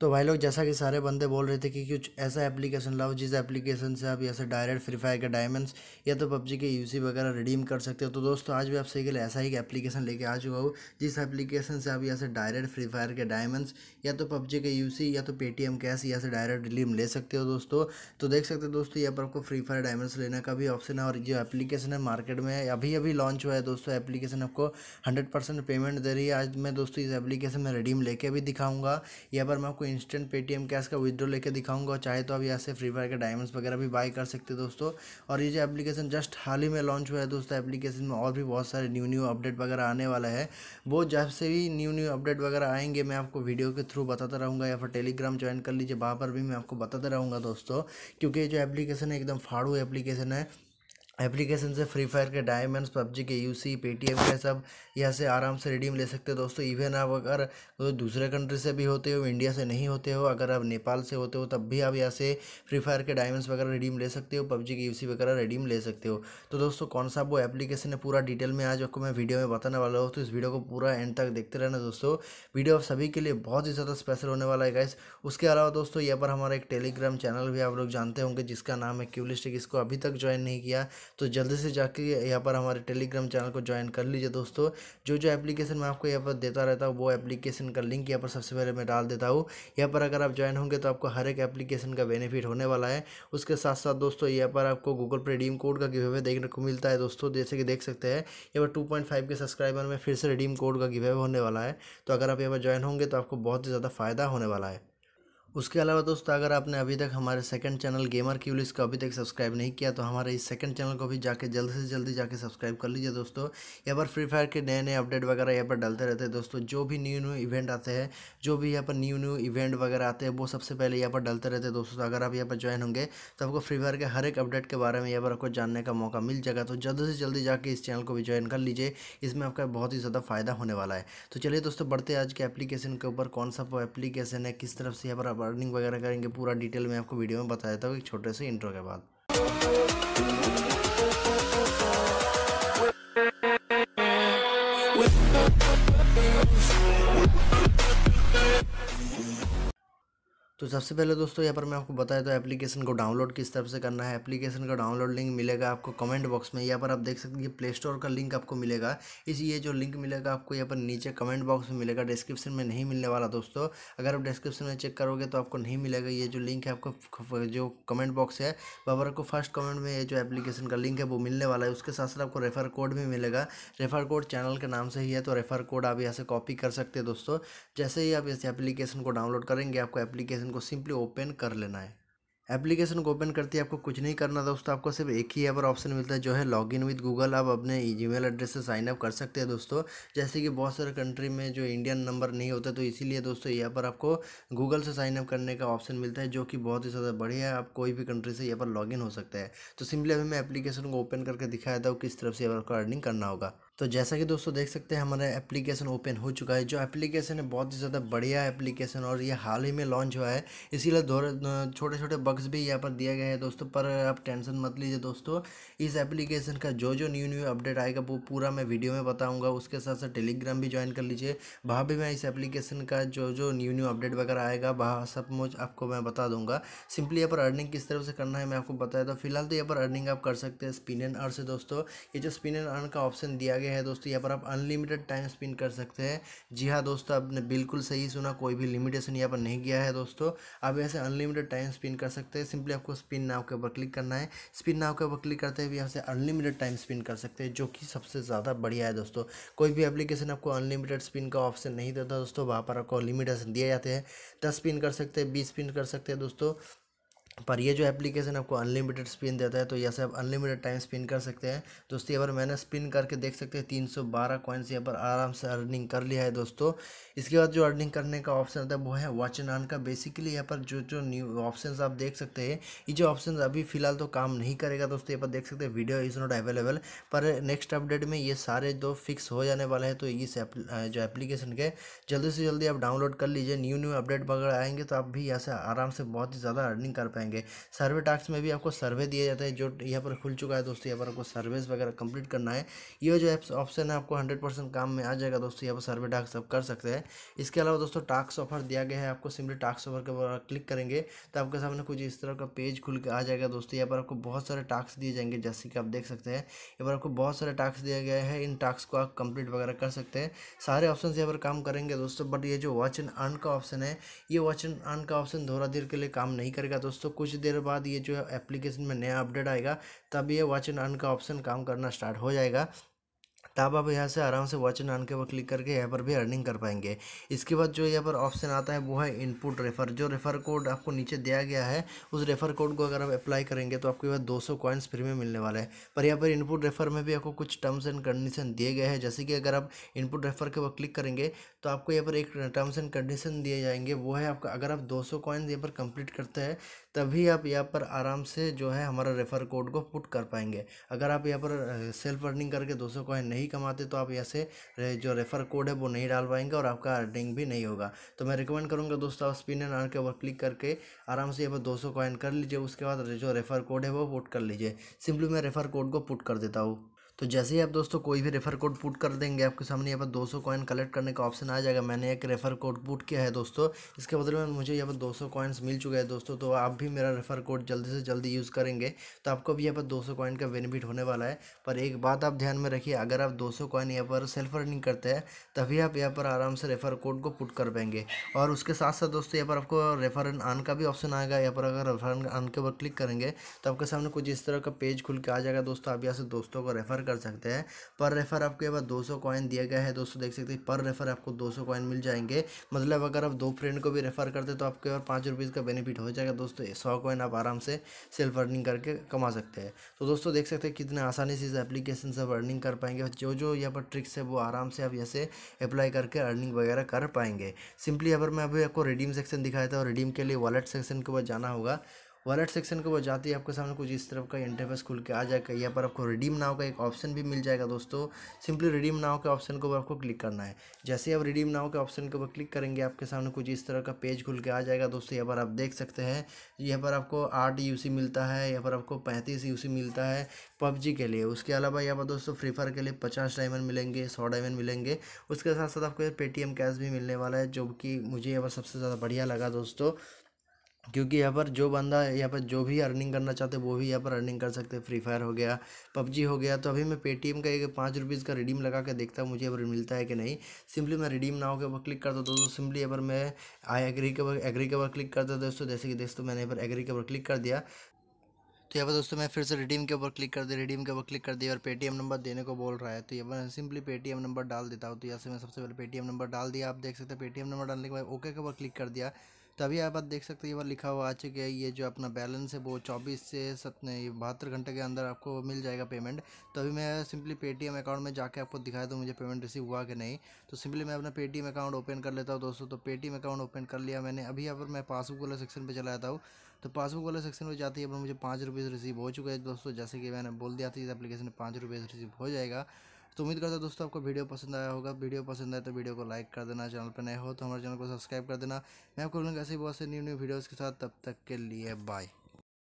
तो भाई लोग जैसा कि सारे बंदे बोल रहे थे कि कुछ ऐसा एप्लीकेशन लाओ जिस एप्लीकेशन से आप ऐसे डायरेक्ट फ्री फायर के डायमंड्स या तो पबजी के यूसी वगैरह रिडीम कर सकते हो तो दोस्तों आज भी आप सही के लिए ऐसा ही एप्लीकेशन लेके आ चुका हूँ जिस एप्लीकेशन से आप ऐसे डायरेक्ट फ्री फायर के डायमंड्स या तो पबजी के यूसी या तो पेटीएम कैश या से डायरेक्ट रिडीम ले सकते हो दोस्तों तो देख सकते हो दोस्तों यहाँ पर आपको फ्री फायर डायमंड्स लेने का भी ऑप्शन है और जो एप्लीकेशन है मार्केट में अभी अभी लॉन्च हुआ है दोस्तों एप्लीकेशन आपको हंड्रेड पेमेंट दे रही है आज मैं दोस्तों इस एप्लीकेशन में रिडीम लेके भी दिखाऊँगा यहाँ पर मैं आपको इंस्टेंट पेटीएम कैश का विद्रो लेके दिखाऊंगा चाहे तो आप यहाँ से फ्री फायर के डायमंड्स वगैरह भी बाय कर सकते हैं दोस्तों और ये जो एप्लीकेशन जस्ट हाल ही में लॉन्च हुआ है दोस्तों एप्लीकेशन में और भी बहुत सारे न्यू न्यू अपडेट वगैरह आने वाला है वो जब से भी न्यू न्यू अपडेट वगैरह आएंगे मैं आपको वीडियो के थ्रू बताता रहूँगा या फिर टेलीग्राम ज्वाइन कर लीजिए वहाँ पर भी मैं आपको बताता रहूँगा दोस्तों क्योंकि जो एप्लीकेशन है एकदम फाड़ू एप्लीकेशन है एप्लीकेशन से फ्री फायर के डायमंड्स पबजी के यूसी पेटीएम के सब यहाँ से आराम से रिडीम ले सकते हो दोस्तों इवन आप अगर दूसरे कंट्री से भी होते हो इंडिया से नहीं होते हो अगर आप नेपाल से होते हो तब भी आप यहाँ से फ्री फायर के डायमंड्स वगैरह रिडीम ले सकते हो पबजी के यूसी वगैरह रिडीम ले सकते हो तो दोस्तों कौन सा वो एप्लीकेशन है पूरा डिटेल में आज आपको मैं वीडियो में बताने वाला हूँ तो इस वीडियो को पूरा एंड तक देखते रहना दोस्तों वीडियो आप सभी के लिए बहुत ही ज़्यादा स्पेशल होने वाला है गाइस उसके अलावा दोस्तों यहाँ पर हमारा एक टेलीग्राम चैनल भी आप लोग जानते होंगे जिसका नाम है क्यूलिस्टिक इसको अभी तक ज्वाइन नहीं किया तो जल्दी से जाके यहाँ पर हमारे टेलीग्राम चैनल को ज्वाइन कर लीजिए दोस्तों जो जो एप्लीकेशन मैं आपको यहाँ पर देता रहता हूँ वो एप्लीकेशन का लिंक यहाँ पर सबसे पहले मैं डाल देता हूँ यहाँ पर अगर आप ज्वाइन होंगे तो आपको हर एक एप्लीकेशन का बेनिफिट होने वाला है उसके साथ साथ दोस्तों यहाँ पर आपको गूगल पे रिडीम कोड का गिवे देखने को मिलता है दोस्तों जैसे कि देख सकते हैं यहाँ पर टू के सब्सक्राइबर में फिर से रिडीम कोड का गिवे होने वाला है तो अगर आप यहाँ पर ज्वाइन होंगे तो आपको बहुत ही ज़्यादा फ़ायदा होने वाला है उसके अलावा दोस्तों अगर आपने अभी तक हमारे सेकंड चैनल गेमर की को अभी तक सब्सक्राइब नहीं किया तो हमारे इस सेकंड चैनल को भी जाके जल्द से जल्दी जाके सब्सक्राइब कर लीजिए दोस्तों यहाँ पर फ्री फायर के नए नए अपडेट वगैरह यहाँ पर डालते रहते हैं दोस्तों जो भी न्यू न्यू इवेंट आते हैं जो भी यहाँ पर न्यू न्यू इवेंट वगैरह आते हैं वो सबसे पहले यहाँ पर डालते रहते हैं दोस्तों तो अगर आप यहाँ पर ज्वाइन होंगे तो आपको फ्री फायर के हर एक अपडेट के बारे में यहाँ पर आपको जानने का मौका मिल जाएगा तो जल्द से जल्दी जाके इस चैनल को भी ज्वाइन कर लीजिए इसमें आपका बहुत ही ज़्यादा फ़ायदा होने वाला है तो चलिए दोस्तों बढ़ते आज के एप्लीकेशन के ऊपर कौन सा एप्लीकेशन है किस तरफ से यहाँ पर आप अर्निंग वगैरह करेंगे पूरा डिटेल में आपको वीडियो में बताया था एक छोटे से इंट्रो के बाद तो सबसे पहले दोस्तों यहाँ पर मैं आपको बताया तो एप्लीकेशन को डाउनलोड किस तरफ से करना है एप्लीकेशन का डाउनलोड लिंक मिलेगा आपको कमेंट बॉक्स में यहाँ पर आप देख सकते हैं प्ले स्टोर का लिंक आपको मिलेगा इस ये जो लिंक मिलेगा आपको यहाँ पर नीचे कमेंट बॉक्स में मिलेगा डिस्क्रिप्शन में नहीं मिलने वाला दोस्तों अगर आप डिस्क्रिप्शन में चेक करोगे तो आपको नहीं मिलेगा ये जो लिंक है आपको जो कमेंट बॉक्स है बाबर आपको फर्स्ट कमेंट में ये जो एप्लीकेशन का लिंक है वो मिलने वाला है उसके साथ साथ आपको रेफर कोड भी मिलेगा रेफर कोड चैनल के नाम से ही है तो रेफर कोड आप यहाँ से कॉपी कर सकते हैं दोस्तों जैसे ही आप इस एप्लीकेशन को डाउनलोड करेंगे आपको एप्लीकेशन एप्लीकेशन को सिंपली ओपन कर लेना है एप्लीकेशन को ओपन करते ही आपको कुछ नहीं करना दोस्तों आपको सिर्फ एक ही यहाँ पर ऑप्शन मिलता है जो है लॉग इन विद गूगल आप अपने जी मेल एड्रेस से साइनअप कर सकते हैं दोस्तों जैसे कि बहुत सारे कंट्री में जो इंडियन नंबर नहीं होता तो इसीलिए दोस्तों यहाँ पर आपको गूगल से साइन अप करने का ऑप्शन मिलता है जो कि बहुत ही ज़्यादा बढ़िया है आप कोई भी कंट्री से यहाँ पर लॉग हो सकता है तो सिंपली अभी मैं एप्लीकेशन को ओपन करके दिखाया था किस तरफ से यहाँ पर अर्निंग करना होगा तो जैसा कि दोस्तों देख सकते हैं हमारा एप्लीकेशन ओपन हो चुका है जो एप्लीकेशन है बहुत ही ज़्यादा बढ़िया एप्लीकेशन और ये हाल ही में लॉन्च हुआ है इसीलिए छोटे छोटे बग्स भी यहाँ पर दिया गया है दोस्तों पर आप टेंशन मत लीजिए दोस्तों इस एप्लीकेशन का जो जो न्यू न्यू अपडेट आएगा वो पूरा मैं वीडियो में बताऊँगा उसके साथ साथ टेलीग्राम भी ज्वाइन कर लीजिए वहाँ भी मैं इस एप्लीकेशन का जो जो न्यू न्यू अपडेट वगैरह आएगा वहाँ सब मुझ आपको मैं बता दूँगा सिंपली यहाँ पर अर्निंग किस तरह से करना है मैं आपको बताया था फिलहाल तो यहाँ पर अर्निंग आप कर सकते हैं स्पिन एंड अर्न से दोस्तों ये जो स्पिन एंड अर्न का ऑप्शन दिया गया है दोस्तों यहाँ पर आप अनलिमिटेड टाइम स्पिन कर सकते हैं जी हाँ दोस्तों आपने बिल्कुल सही सुना कोई भी लिमिटेशन यहाँ पर नहीं गया है दोस्तों आप ऐसे अनलिमिटेड टाइम स्पिन कर सकते हैं सिंपली आपको स्पिन नाव के ऊपर क्लिक करना है स्पिन नाव के ऊपर क्लिक करते हुए यहाँ से अनलिमिटेड टाइम स्पिन कर सकते हैं जो कि सबसे ज़्यादा बढ़िया है दोस्तों कोई भी एप्लीकेशन आपको अनलिमिटेड स्पिन का ऑप्शन नहीं देता दोस्तों वहाँ पर आपको लिमिटेशन दिया जाते हैं दस स्पिन कर सकते हैं बीस स्पिन कर सकते हैं दोस्तों पर ये जो एप्लीकेशन आपको अनलिमिटेड स्पिन देता है तो यहाँ से आप अनलिमिटेड टाइम स्पिन कर सकते हैं दोस्तों यहाँ पर मैंने स्पिन करके देख सकते हैं तीन सौ बारह कॉइन्स यहाँ पर आराम से अर्निंग कर लिया है दोस्तों इसके बाद जो अर्निंग करने का ऑप्शन आता है वो है वॉच एंड अर्न का बेसिकली यहाँ पर जो जो न्यू ऑप्शन आप देख सकते हैं ये जो ऑप्शन अभी फिलहाल तो काम नहीं करेगा दोस्तों यहाँ पर देख सकते हैं वीडियो इज़ नॉट अवेलेबल पर नेक्स्ट अपडेट में ये सारे दो तो फिक्स हो जाने वाले हैं तो इस जो एप्लीकेशन के जल्दी से जल्दी आप डाउनलोड कर लीजिए न्यू न्यू अपडेट वगैरह आएंगे तो आप भी यहाँ से आराम से बहुत ही ज़्यादा अर्निंग कर पाएंगे जाएंगे सर्वे टास्क में भी आपको सर्वे दिया जाता है जो यहाँ पर खुल चुका है दोस्तों यहाँ पर आपको सर्वेस वगैरह कंप्लीट करना है ये जो एप्स ऑप्शन है आपको हंड्रेड काम में आ जाएगा दोस्तों यहाँ पर सर्वे टास्क आप कर सकते हैं इसके अलावा दोस्तों टास्क ऑफर दिया गया है आपको सिम्पली टास्क ऑफर के बारे क्लिक करेंगे तो आपके सामने कुछ इस तरह का पेज खुल के आ जाएगा दोस्तों यहाँ पर आपको बहुत सारे टास्क दिए जाएंगे जैसे कि आप देख सकते हैं यहाँ पर आपको बहुत सारे टास्क दिया गया है इन टास्क को आप कंप्लीट वगैरह कर सकते हैं सारे ऑप्शन यहाँ पर काम करेंगे दोस्तों बट ये जो वॉच एंड अर्न का ऑप्शन है ये वॉच एंड अर्न का ऑप्शन धोरा देर के लिए काम नहीं करेगा दोस्तों कुछ देर बाद ये जो एप्लीकेशन में नया अपडेट आएगा तब ये वॉच एंड अर्न का ऑप्शन काम करना स्टार्ट हो जाएगा तब आप यहाँ से आराम से वॉच एंड अर्न के ऊपर क्लिक करके यहाँ पर भी अर्निंग कर पाएंगे इसके बाद जो यहाँ पर ऑप्शन आता है वो है इनपुट रेफर जो रेफर कोड आपको नीचे दिया गया है उस रेफर कोड को अगर आप अप्लाई करेंगे तो आपके पास दो सौ कॉइन्स फ्री में मिलने वाला है पर यहाँ पर इनपुट रेफर में भी आपको कुछ टर्म्स एंड कंडीशन दिए गए हैं जैसे कि अगर आप इनपुट रेफर के ऊपर क्लिक करेंगे तो आपको यहाँ पर एक टर्म्स एंड कंडीशन दिए जाएंगे वो है आपका अगर आप दो सौ कॉइन्स यहाँ पर कंप्लीट करते हैं तभी आप यहाँ पर आराम से जो है हमारा रेफ़र कोड को पुट कर पाएंगे अगर आप यहाँ पर सेल्फ अर्निंग करके दो सौ कॉइन नहीं कमाते तो आप यहाँ से जो रेफ़र कोड है वो नहीं डाल पाएंगे और आपका अर्निंग भी नहीं होगा तो मैं रिकमेंड करूँगा दोस्तों आप स्पिन एंड अर्न के ऊपर क्लिक करके आराम से यहाँ पर दो सौ कॉइन कर लीजिए उसके बाद जो रेफ़र कोड है वो पुट कर लीजिए सिंपली मैं रेफ़र कोड को पुट कर देता हूँ तो जैसे ही आप दोस्तों कोई भी रेफर कोड पुट कर देंगे आपके सामने यहाँ पर 200 कॉइन कलेक्ट करने का ऑप्शन आ जाएगा मैंने एक रेफर कोड पुट किया है दोस्तों इसके बदले में मुझे यहाँ पर 200 कॉइन्स मिल चुका है दोस्तों तो आप भी मेरा रेफर कोड जल्दी से जल्दी यूज़ करेंगे तो आपको भी यहाँ पर सौ कॉइन का बेनिफिट होने वाला है पर एक बात आप ध्यान में रखिए अगर आप सौ कॉइन यहाँ पर सेल्फ अर्निंग करते हैं तभी आप यहाँ पर आराम से रेफर कोड को पुट कर पाएंगे और उसके साथ साथ दोस्तों यहाँ पर आपको रेफर एंड आन का भी ऑप्शन आएगा यहाँ पर अगर रेफर एंड आन के ऊपर क्लिक करेंगे तो आपके सामने कुछ इस तरह का पेज खुल के आ जाएगा दोस्तों आप यहाँ से दोस्तों को रेफर कर सकते हैं पर रेफ़र आपके पास दो सौ कॉइन दिया गया है दोस्तों देख सकते हैं पर रेफ़र आपको दो सौ कॉइन मिल जाएंगे मतलब अगर आप दो फ्रेंड को भी रेफ़र करते तो आपके और पाँच रुपीज़ का बेनिफिट हो जाएगा दोस्तों सौ कॉइन आप आराम से सेल्फ अर्निंग करके कमा सकते हैं तो दोस्तों देख सकते हैं कितने आसानी से इस एप्लीकेशन से अर्निंग कर पाएंगे जो जो यहाँ पर ट्रिक्स है वो आराम से आप यहाँ अप्लाई करके अर्निंग वगैरह कर पाएंगे सिंपली अगर मैं अभी आपको रिडीम सेक्शन दिखाया था और रिडीम के लिए वॉलेट सेक्शन के बाद जाना होगा वॉलेट सेक्शन के वो जाते ही आपके सामने कुछ इस तरफ का इंटरफेस खुल के आ जाएगा यहाँ पर आपको रिडीम नाव का एक ऑप्शन भी मिल जाएगा दोस्तों सिंपली रिडीम नाव के ऑप्शन को आपको क्लिक करना है जैसे ही आप रिडीम नाव के ऑप्शन के क्लिक करेंगे आपके सामने कुछ इस तरह का पेज खुल के आ जाएगा दोस्तों यहाँ पर आप देख सकते हैं यहाँ पर आपको आठ यू मिलता है यहाँ पर आपको पैंतीस यू मिलता है पबजी के लिए उसके अलावा यहाँ पर दोस्तों फ्री फायर के लिए पचास डायमंड मिलेंगे सौ डायमंड मिलेंगे उसके साथ साथ आपको पेटीएम कैश भी मिलने वाला है जो कि मुझे यहाँ पर सबसे ज़्यादा बढ़िया लगा दोस्तों क्योंकि यहाँ पर जो बंदा यहाँ पर जो भी अर्निंग करना चाहते हैं वो भी यहाँ पर अर्निंग कर सकते हैं फ्री फायर हो गया पबजी हो गया तो अभी मैं पेटीएम का एक पाँच रुपीज़ का रिडीम लगा के देखता हूँ मुझे अब मिलता है कि नहीं सिंपली मैं रिडीम ना होकर वह क्लिक करता हूँ दोस्तों सिंपली यहाँ पर मैं आई एग्री के एग्री के ऊपर क्लिक करता हूँ दोस्तों जैसे कि दोस्तों मैंने यहाँ पर एग्री के ऊपर क्लिक कर दिया तो यहाँ पर दोस्तों मैं फिर से रिडीम के ऊपर क्लिक कर दिया रिडीम के ऊपर क्लिक कर दिया और पेटीएम नंबर देने को बोल रहा है तो यहाँ पर सिंपली पेटीएम नंबर डाल देता हूँ तो यहाँ से मैं सबसे पहले पेटीएम नंबर डाल दिया आप देख सकते हैं पेटीएम नंबर डालने के बाद ओके के ऊपर क्लिक कर दिया तभी आप देख सकते हैं ये बार लिखा हुआ आ चुका है ये जो अपना बैलेंस है वो चौबीस से सत बहत्तर घंटे के अंदर आपको मिल जाएगा पेमेंट तो अभी मैं सिंपली पेटीएम अकाउंट में जाके आपको दिखाया तो मुझे पेमेंट रिसीव हुआ कि नहीं तो सिंपली मैं अपना पेटीएम अकाउंट ओपन कर लेता हूँ दोस्तों तो पेटीएम अकाउंट ओपन कर लिया मैंने अभी अगर मैं पासबुक वाला सेक्शन पर चला जाता हूँ तो पासबुक वाले सेक्शन में जाते ही अब मुझे पाँच रुपीज़ रिसीव हो चुका है दोस्तों जैसे कि मैंने बोल दिया था इस एप्लीकेशन में पाँच रुपीज़ रिसीव हो जाएगा तो उम्मीद करता हूँ दोस्तों आपको वीडियो पसंद आया होगा वीडियो पसंद आए तो वीडियो को लाइक कर देना चैनल पर नए हो तो हमारे चैनल को सब्सक्राइब कर देना मैं आपको ऐसे बहुत से न्यू न्यू वीडियोज़ के साथ तब तक के लिए बाय